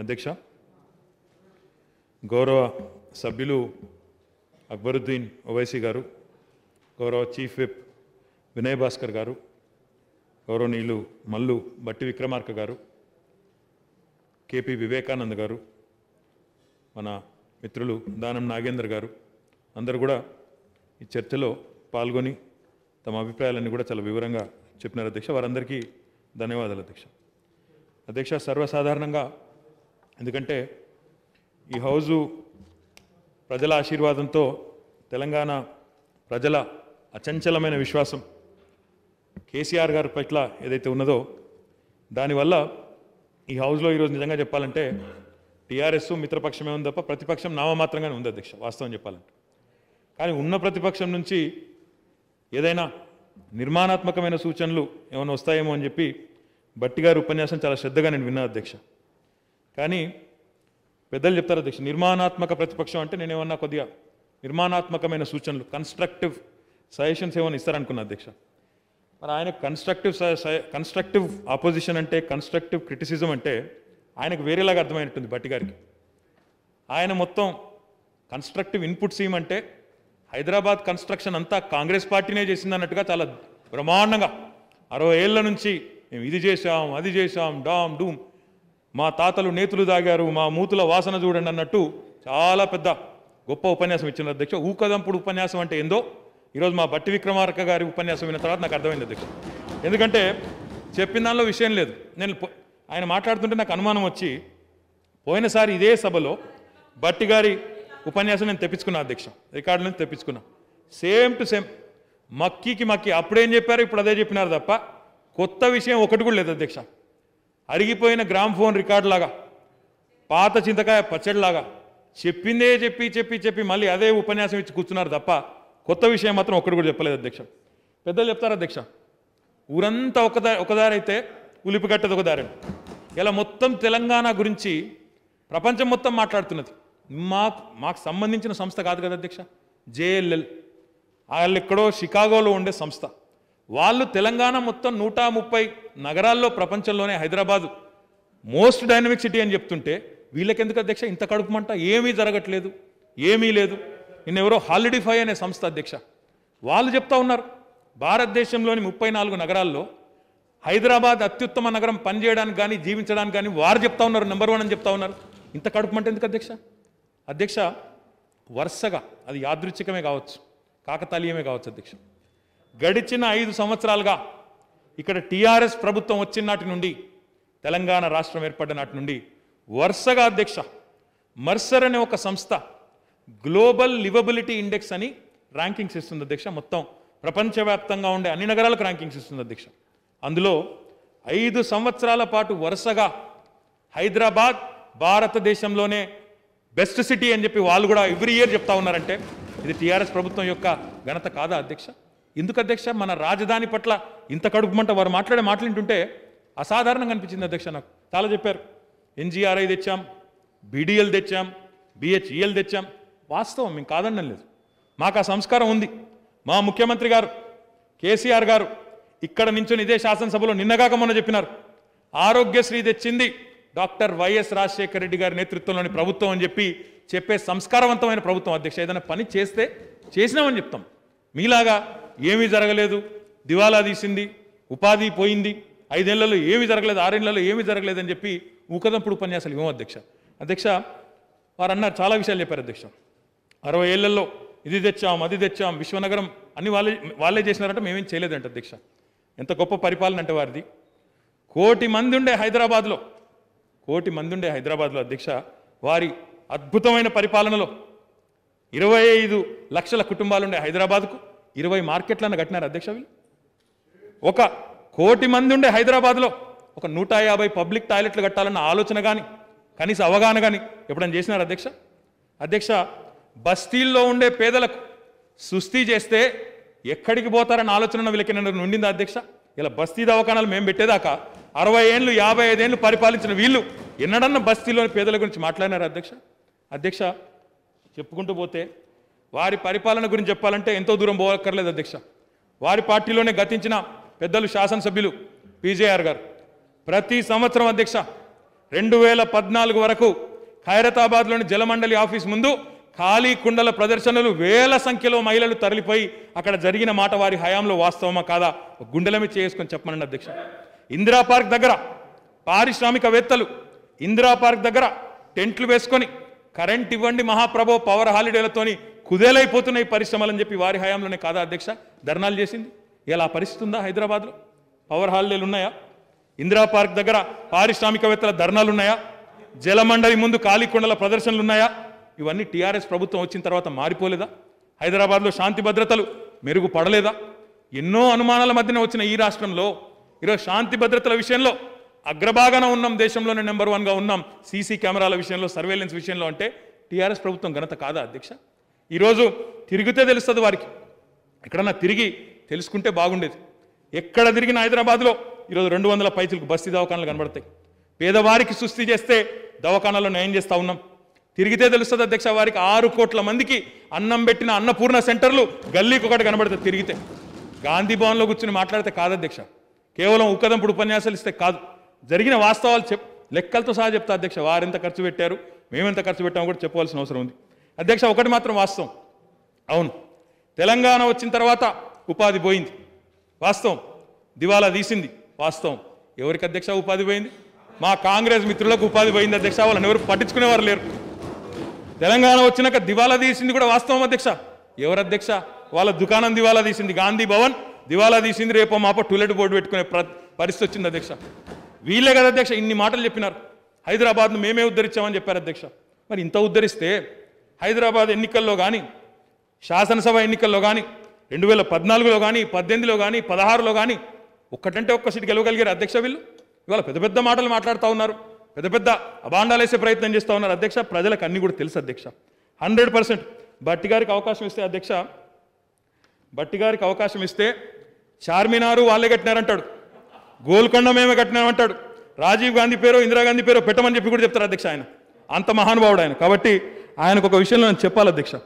అధ్యక్ష గౌరవ సభ్యులు అక్బరుద్దీన్ ఓవైసీ గారు గౌరవ చీఫ్ విప్ వినయ్ భాస్కర్ గారు గౌరవనీయులు మల్లు బట్టి విక్రమార్క గారు కేపీ వివేకానంద్ గారు మన మిత్రులు దానం నాగేందర్ గారు అందరు కూడా ఈ చర్చలో పాల్గొని తమ అభిప్రాయాలన్నీ కూడా చాలా వివరంగా చెప్పినారు అధ్యక్ష వారందరికీ ధన్యవాదాలు అధ్యక్ష అధ్యక్ష సర్వసాధారణంగా ఎందుకంటే ఈ హౌజు ప్రజల ఆశీర్వాదంతో తెలంగాణ ప్రజల అచంచలమైన విశ్వాసం కేసీఆర్ గారి పట్ల ఏదైతే ఉన్నదో దానివల్ల ఈ హౌస్లో ఈరోజు నిజంగా చెప్పాలంటే టీఆర్ఎస్ మిత్రపక్షమే ఉంది తప్ప ప్రతిపక్షం నామమాత్రంగానే ఉంది అధ్యక్ష వాస్తవం చెప్పాలంటే కానీ ఉన్న ప్రతిపక్షం నుంచి ఏదైనా నిర్మాణాత్మకమైన సూచనలు ఏమైనా వస్తాయేమో అని చెప్పి బట్టి గారి ఉపన్యాసం చాలా శ్రద్ధగా నేను విన్నా అధ్యక్ష కానీ పెద్దలు చెప్తారు అధ్యక్ష నిర్మాణాత్మక ప్రతిపక్షం అంటే నేనేమన్నా కొద్దిగా నిర్మాణాత్మకమైన సూచనలు కన్స్ట్రక్టివ్ సజెషన్స్ ఏమైనా ఇస్తారనుకున్నా అధ్యక్ష మరి ఆయన కన్స్ట్రక్టివ్ కన్స్ట్రక్టివ్ ఆపోజిషన్ అంటే కన్స్ట్రక్టివ్ క్రిటిసిజం అంటే ఆయనకు వేరేలాగా అర్థమైనట్టుంది భట్టి గారికి ఆయన మొత్తం కన్స్ట్రక్టివ్ ఇన్పుట్స్ ఏమంటే హైదరాబాద్ కన్స్ట్రక్షన్ అంతా కాంగ్రెస్ పార్టీనే చేసింది అన్నట్టుగా చాలా బ్రహ్మాండంగా అరవై ఏళ్ళ నుంచి మేము ఇది చేసాం అది చేసాం డామ్ డూమ్ మా తాతలు నేతులు దాగారు మా మూతుల వాసన చూడండి అన్నట్టు చాలా పెద్ద గొప్ప ఉపన్యాసం ఇచ్చిన అధ్యక్ష ఊకదంపుడు ఉపన్యాసం అంటే ఏందో ఈరోజు మా బట్టి విక్రమార్క గారి ఉపన్యాసం విన్న తర్వాత నాకు అర్థమైంది అధ్యక్ష ఎందుకంటే చెప్పిన దానిలో విషయం లేదు నేను ఆయన మాట్లాడుతుంటే నాకు అనుమానం వచ్చి పోయినసారి ఇదే సభలో బట్టి గారి ఉపన్యాసం నేను తెప్పించుకున్నా అధ్యక్ష రికార్డు నుంచి తెప్పించుకున్నా సేమ్ టు సేమ్ మక్కీకి మక్కి అప్పుడేం చెప్పారు ఇప్పుడు అదే చెప్పినారు తప్ప కొత్త విషయం ఒకటి కూడా లేదు అధ్యక్ష అరిగిపోయిన గ్రామ్ ఫోన్ రికార్డులాగా పాత చింతకాయ పచ్చడిలాగా చెప్పిందే చెప్పి చెప్పి చెప్పి మళ్ళీ అదే ఉపన్యాసం ఇచ్చి కూర్చున్నారు తప్ప కొత్త విషయం మాత్రం ఒక్కడు కూడా చెప్పలేదు అధ్యక్ష పెద్దలు చెప్తారు అధ్యక్ష ఊరంతా ఒకదారి ఒకదారైతే ఉలిపి కట్టదు దారి ఇలా మొత్తం తెలంగాణ గురించి ప్రపంచం మొత్తం మాట్లాడుతున్నది మాకు మాకు సంబంధించిన సంస్థ కాదు కదా అధ్యక్ష జేఎల్ఎల్ వాళ్ళు ఎక్కడో షికాగోలో ఉండే సంస్థ వాళ్ళు తెలంగాణ మొత్తం నూట ముప్పై నగరాల్లో ప్రపంచంలోనే హైదరాబాదు మోస్ట్ డైనమిక్ సిటీ అని చెప్తుంటే వీళ్ళకెందుకు అధ్యక్ష ఇంత కడుపుమంట ఏమీ జరగట్లేదు ఏమీ లేదు నిన్నెవరో హాలిడిఫై అనే సంస్థ అధ్యక్ష వాళ్ళు చెప్తా ఉన్నారు భారతదేశంలోని ముప్పై నాలుగు నగరాల్లో హైదరాబాద్ అత్యుత్తమ నగరం పనిచేయడానికి కానీ జీవించడానికి కానీ వారు చెప్తా ఉన్నారు నెంబర్ వన్ అని చెప్తా ఉన్నారు ఇంత కడుపుమంట ఎందుకు అధ్యక్ష అధ్యక్ష వరుసగా అది యాదృచ్ఛికమే కావచ్చు కాకతాళీయమే కావచ్చు అధ్యక్ష గడిచిన ఐదు సంవత్సరాలుగా ఇక్కడ టీఆర్ఎస్ ప్రభుత్వం వచ్చిన నాటి నుండి తెలంగాణ రాష్ట్రం ఏర్పడిన నాటి నుండి వరుసగా అధ్యక్ష మర్సర్ అనే ఒక సంస్థ గ్లోబల్ లివబిలిటీ ఇండెక్స్ అని ర్యాంకింగ్స్ ఇస్తుంది అధ్యక్ష మొత్తం ప్రపంచవ్యాప్తంగా ఉండే అన్ని నగరాలకు ర్యాంకింగ్స్ ఇస్తుంది అధ్యక్ష అందులో ఐదు సంవత్సరాల పాటు వరుసగా హైదరాబాద్ భారతదేశంలోనే బెస్ట్ సిటీ అని చెప్పి వాళ్ళు కూడా ఎవ్రీ ఇయర్ చెప్తా ఉన్నారంటే ఇది టీఆర్ఎస్ ప్రభుత్వం యొక్క ఘనత కాదా అధ్యక్ష ఎందుకు అధ్యక్ష మన రాజధాని పట్ల ఇంత కడుపుమంట వారు మాట్లాడే మాట్లాడుంటుంటే అసాధారణంగా అనిపించింది అధ్యక్ష నాకు చాలా చెప్పారు ఎన్జీఆర్ఐ తెచ్చాం బీడీఎల్ తెచ్చాం బిహెచ్ఈఎల్ తెచ్చాం వాస్తవం మేము కాదండం లేదు మాకు ఆ సంస్కారం ఉంది మా ముఖ్యమంత్రి గారు కేసీఆర్ గారు ఇక్కడ నుంచొని ఇదే శాసనసభలో నిన్నగాక మొన్న చెప్పినారు ఆరోగ్యశ్రీ తెచ్చింది డాక్టర్ వైఎస్ రాజశేఖర రెడ్డి గారి నేతృత్వంలోని ప్రభుత్వం అని చెప్పి చెప్పే సంస్కారవంతమైన ప్రభుత్వం అధ్యక్ష ఏదైనా పని చేస్తే చేసినామని చెప్తాం మీలాగా ఏమీ జరగలేదు దివాలా తీసింది ఉపాధి పోయింది ఐదేళ్లలో ఏమీ జరగలేదు ఆరేళ్లలో ఏమి జరగలేదు అని చెప్పి ఊకదంపుడు ఉపన్యాసాలు ఏమో అధ్యక్ష అధ్యక్ష వారు అన్నారు చాలా విషయాలు చెప్పారు అధ్యక్ష అరవై ఏళ్లలో ఇది తెచ్చాం అది తెచ్చాం విశ్వనగరం అన్ని వాళ్ళే వాళ్ళే చేసినారంటే మేమేం చేయలేదంట అధ్యక్ష ఎంత గొప్ప పరిపాలన అంటే వారిది కోటి మంది ఉండే హైదరాబాద్లో కోటి మంది ఉండే హైదరాబాద్లో అధ్యక్ష వారి అద్భుతమైన పరిపాలనలో ఇరవై ఐదు లక్షల కుటుంబాలుండే హైదరాబాద్కు ఇరవై మార్కెట్లను కట్టినారు అధ్యక్ష ఒక కోటి మంది ఉండే హైదరాబాద్లో ఒక నూట యాభై పబ్లిక్ టాయిలెట్లు కట్టాలన్న ఆలోచన కానీ కనీస అవగాహన కానీ ఎప్పుడైనా చేసినారు అధ్యక్ష అధ్యక్ష బస్తీల్లో ఉండే పేదలకు సుస్థి చేస్తే ఎక్కడికి పోతారని ఆలోచన వీళ్ళకి నేను ఉండిందా అధ్యక్ష ఇలా బస్తీ దవాఖానాలు మేము పెట్టేదాకా అరవై ఏళ్ళు యాభై ఐదేళ్ళు పరిపాలించిన వీళ్ళు ఎన్నడన్నా బస్తీలోని పేదల గురించి మాట్లాడినారు అధ్యక్ష అధ్యక్ష చెప్పుకుంటూ పోతే వారి పరిపాలన గురించి చెప్పాలంటే ఎంతో దూరం పోవక్కర్లేదు అధ్యక్ష వారి పార్టీలోనే గతించిన పెద్దలు శాసనసభ్యులు పీజేఆర్ గారు ప్రతి సంవత్సరం అధ్యక్ష రెండు వేల పద్నాలుగు వరకు ఖైరతాబాద్లోని జలమండలి ఆఫీస్ ముందు ఖాళీ కుండల ప్రదర్శనలు వేల సంఖ్యలో మహిళలు తరలిపోయి అక్కడ జరిగిన మాట వారి హయాంలో వాస్తవమా కాదా గుండెలమి చేసుకొని చెప్పమనండి అధ్యక్ష ఇందిరా పార్క్ దగ్గర పారిశ్రామికవేత్తలు ఇందిరా పార్క్ దగ్గర టెంట్లు వేసుకొని కరెంట్ ఇవ్వండి మహాప్రభో పవర్ హాలిడేలతోని కుదేలైపోతున్నాయి అని చెప్పి వారి హయాంలోనే కాదా అధ్యక్ష ధర్నాలు చేసింది ఇలా పరిస్థితి ఉందా హైదరాబాద్లో పవర్ హాలిడేలు ఉన్నాయా ఇందిరా పార్క్ దగ్గర పారిశ్రామికవేత్తల ధర్నాలు ఉన్నాయా జలమండలి ముందు కాళీకొండల ప్రదర్శనలు ఉన్నాయా ఇవన్నీ టీఆర్ఎస్ ప్రభుత్వం వచ్చిన తర్వాత మారిపోలేదా హైదరాబాద్లో శాంతి భద్రతలు మెరుగుపడలేదా ఎన్నో అనుమానాల మధ్యన వచ్చిన ఈ రాష్ట్రంలో ఈరోజు శాంతి భద్రతల విషయంలో అగ్రభాగాన ఉన్నాం దేశంలోనే నెంబర్ వన్గా ఉన్నాం సీసీ కెమెరాల విషయంలో సర్వేలెన్స్ విషయంలో అంటే టీఆర్ఎస్ ప్రభుత్వం ఘనత కాదా అధ్యక్ష ఈరోజు తిరిగితే తెలుస్తుంది వారికి ఎక్కడన్నా తిరిగి తెలుసుకుంటే బాగుండేది ఎక్కడ తిరిగిన హైదరాబాద్లో ఈరోజు రెండు వందల పైసలకు బస్తీ దవాఖానాలు కనబడతాయి పేదవారికి సుస్థి చేస్తే దవాఖానాల్లో న్యాయం చేస్తూ ఉన్నాం తిరిగితే తెలుస్తుంది అధ్యక్ష వారికి ఆరు కోట్ల మందికి అన్నం పెట్టిన అన్నపూర్ణ సెంటర్లు గల్లీకి ఒకటి కనబడతాయి తిరిగితే గాంధీ భవన్లో కూర్చుని మాట్లాడితే కాదు అధ్యక్ష కేవలం ఉక్కదంపుడు ఉపన్యాసాలు ఇస్తే కాదు జరిగిన వాస్తవాలు చెప్ లెక్కలతో సహా చెప్తా అధ్యక్ష వారెంత ఖర్చు పెట్టారు మేమెంత ఖర్చు పెట్టామో కూడా చెప్పవలసిన అవసరం ఉంది అధ్యక్ష ఒకటి మాత్రం వాస్తవం అవును తెలంగాణ వచ్చిన తర్వాత ఉపాధి పోయింది వాస్తవం దివాలా తీసింది వాస్తవం ఎవరికి అధ్యక్ష ఉపాధి పోయింది మా కాంగ్రెస్ మిత్రులకు ఉపాధి పోయింది అధ్యక్ష వాళ్ళని ఎవరు పట్టించుకునేవారు లేరు తెలంగాణ వచ్చినాక దివాలా తీసింది కూడా వాస్తవం అధ్యక్ష ఎవరు అధ్యక్ష వాళ్ళ దుకాణం దివాలా తీసింది గాంధీ భవన్ దివాలా తీసింది రేపు మాప టూలెట్ బోర్డు పెట్టుకునే పరిస్థితి వచ్చింది అధ్యక్ష వీళ్ళే కదా అధ్యక్ష ఇన్ని మాటలు చెప్పినారు హైదరాబాద్ను మేమే ఉద్ధరించామని చెప్పారు అధ్యక్ష మరి ఇంత ఉద్ధరిస్తే హైదరాబాద్ ఎన్నికల్లో కానీ శాసనసభ ఎన్నికల్లో కానీ రెండు వేల పద్నాలుగులో కానీ పద్దెనిమిదిలో కానీ పదహారులో కానీ ఒక్కటంటే ఒక్క సీటు గెలవగలిగారు అధ్యక్ష వీళ్ళు ఇవాళ పెద్ద పెద్ద మాటలు మాట్లాడుతూ ఉన్నారు పెద్ద పెద్ద అభాండాలు వేసే ప్రయత్నం చేస్తూ ఉన్నారు అధ్యక్ష ప్రజలకు అన్ని కూడా తెలుసు అధ్యక్ష హండ్రెడ్ పర్సెంట్ బట్టి గారికి అవకాశం ఇస్తే అధ్యక్ష బట్టి గారికి అవకాశం ఇస్తే చార్మినారు వాళ్ళే కట్టినారంటాడు గోల్కొండ మేమే కట్టినామంటాడు రాజీవ్ గాంధీ పేరు ఇందిరాగాంధీ పేరు పెట్టమని చెప్పి కూడా చెప్తారు అధ్యక్ష ఆయన అంత మహానుభావుడు ఆయన కాబట్టి ఆయనకు ఒక విషయంలో నేను చెప్పాలి అధ్యక్ష